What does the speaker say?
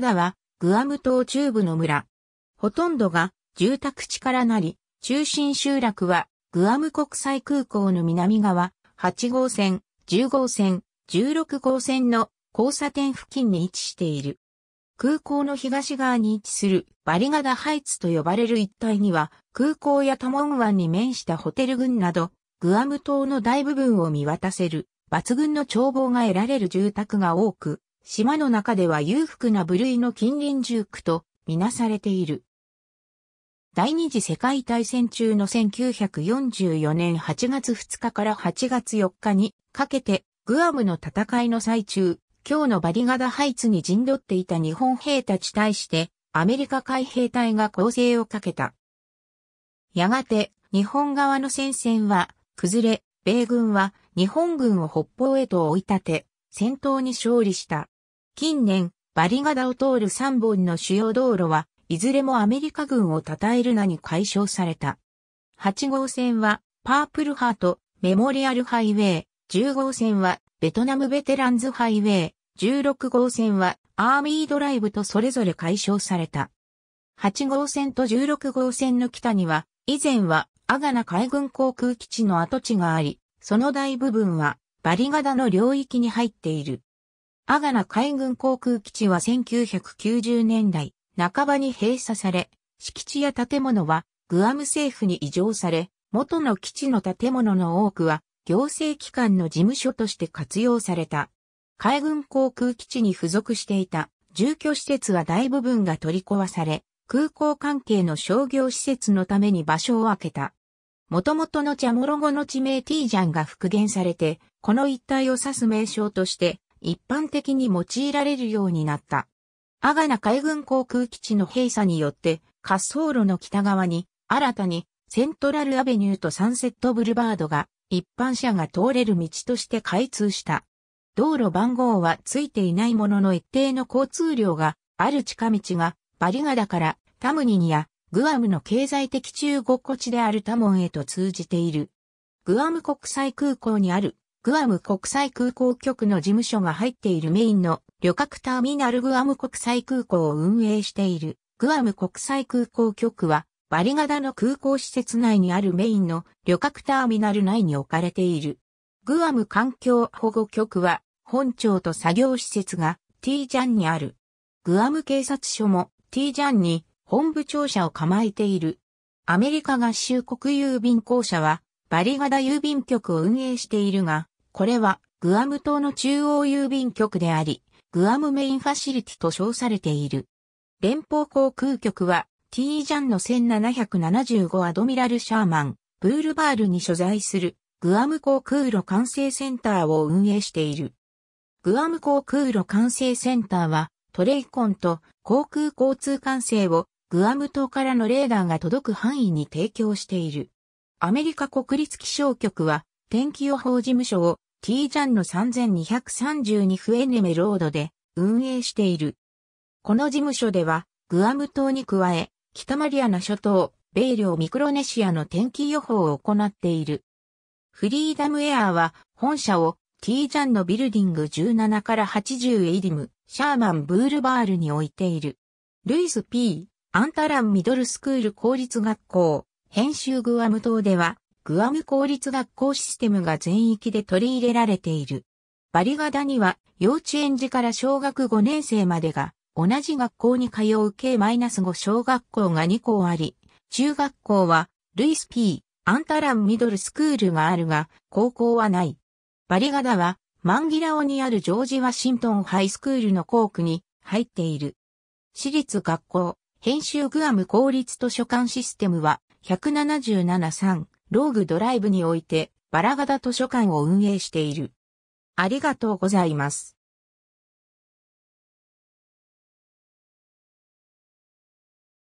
ダは、グアム島中部の村。ほとんどが住宅地からなり、中心集落は、グアム国際空港の南側、8号線、10号線、16号線の交差点付近に位置している。空港の東側に位置するバリガダハイツと呼ばれる一帯には、空港やタモン湾に面したホテル群など、グアム島の大部分を見渡せる、抜群の眺望が得られる住宅が多く、島の中では裕福な部類の近隣住区とみなされている。第二次世界大戦中の1944年8月2日から8月4日にかけてグアムの戦いの最中、今日のバリガダハイツに陣取っていた日本兵たち対してアメリカ海兵隊が攻勢をかけた。やがて日本側の戦線は崩れ、米軍は日本軍を北方へと追い立て、戦闘に勝利した。近年、バリガダを通る3本の主要道路は、いずれもアメリカ軍を称える名に解消された。8号線は、パープルハート、メモリアルハイウェイ、10号線は、ベトナムベテランズハイウェイ、16号線は、アーミードライブとそれぞれ解消された。8号線と16号線の北には、以前は、アガナ海軍航空基地の跡地があり、その大部分は、バリガダの領域に入っている。アガナ海軍航空基地は1990年代半ばに閉鎖され、敷地や建物はグアム政府に移譲され、元の基地の建物の多くは行政機関の事務所として活用された。海軍航空基地に付属していた住居施設は大部分が取り壊され、空港関係の商業施設のために場所を空けた。元々のチャモロゴの地名ティージャンが復元されて、この一帯を指す名称として一般的に用いられるようになった。アガナ海軍航空基地の閉鎖によって、滑走路の北側に、新たにセントラルアベニューとサンセットブルバードが、一般車が通れる道として開通した。道路番号はついていないものの一定の交通量がある近道がバリガダからタムニニやグアムの経済的中国地であるタモンへと通じている。グアム国際空港にあるグアム国際空港局の事務所が入っているメインの旅客ターミナルグアム国際空港を運営しているグアム国際空港局はバリガダの空港施設内にあるメインの旅客ターミナル内に置かれている。グアム環境保護局は本庁と作業施設が T ジャンにある。グアム警察署も T ジャンに本部庁舎を構えている。アメリカ合衆国郵便公社はバリガダ郵便局を運営しているが、これはグアム島の中央郵便局であり、グアムメインファシリティと称されている。連邦航空局は、T ージャンの1775アドミラル・シャーマン、ブールバールに所在する、グアム航空路管制センターを運営している。グアム航空路管制センターは、トレイコンと航空交通管制をグアム島からのレーダーが届く範囲に提供している。アメリカ国立気象局は、天気予報事務所を T ジャンの3232フエネメロードで運営している。この事務所では、グアム島に加え、北マリアナ諸島、米領ミクロネシアの天気予報を行っている。フリーダムエアーは、本社を T ジャンのビルディング17から80エイリム、シャーマンブールバールに置いている。ルイス P. アンタランミドルスクール公立学校。編集グアム島では、グアム公立学校システムが全域で取り入れられている。バリガダには、幼稚園児から小学5年生までが、同じ学校に通う計 -5 小学校が2校あり、中学校は、ルイス P、アンタランミドルスクールがあるが、高校はない。バリガダは、マンギラオにあるジョージ・ワシントンハイスクールの校区に入っている。私立学校、編集グアム公立図書館システムは、177.3ローグドライブにおいてバラガダ図書館を運営している。ありがとうございます。